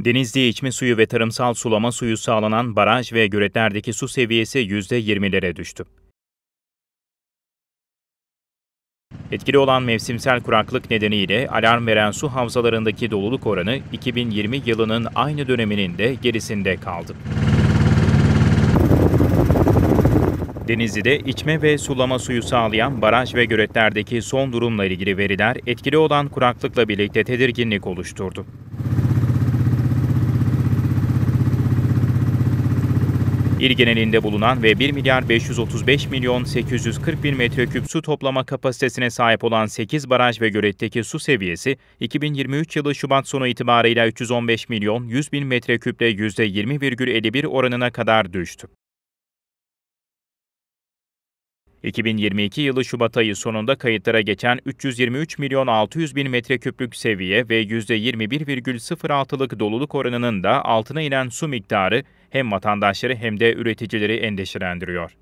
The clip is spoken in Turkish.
Denizli içme suyu ve tarımsal sulama suyu sağlanan baraj ve göletlerdeki su seviyesi %20'lere düştü. Etkili olan mevsimsel kuraklık nedeniyle alarm veren su havzalarındaki doluluk oranı 2020 yılının aynı döneminin de gerisinde kaldı. Denizli'de içme ve sulama suyu sağlayan baraj ve göletlerdeki son durumla ilgili veriler etkili olan kuraklıkla birlikte tedirginlik oluşturdu. İl genelinde bulunan ve 1 milyar 535 milyon 840 bin metreküp su toplama kapasitesine sahip olan 8 baraj ve göletteki su seviyesi 2023 yılı Şubat sonu itibarıyla 315 milyon 100 bin metreküple %20,51 oranına kadar düştü. 2022 yılı Şubat ayı sonunda kayıtlara geçen 323 milyon 600 bin metreküplük seviye ve %21,06'lık doluluk oranının da altına inen su miktarı hem vatandaşları hem de üreticileri endişelendiriyor.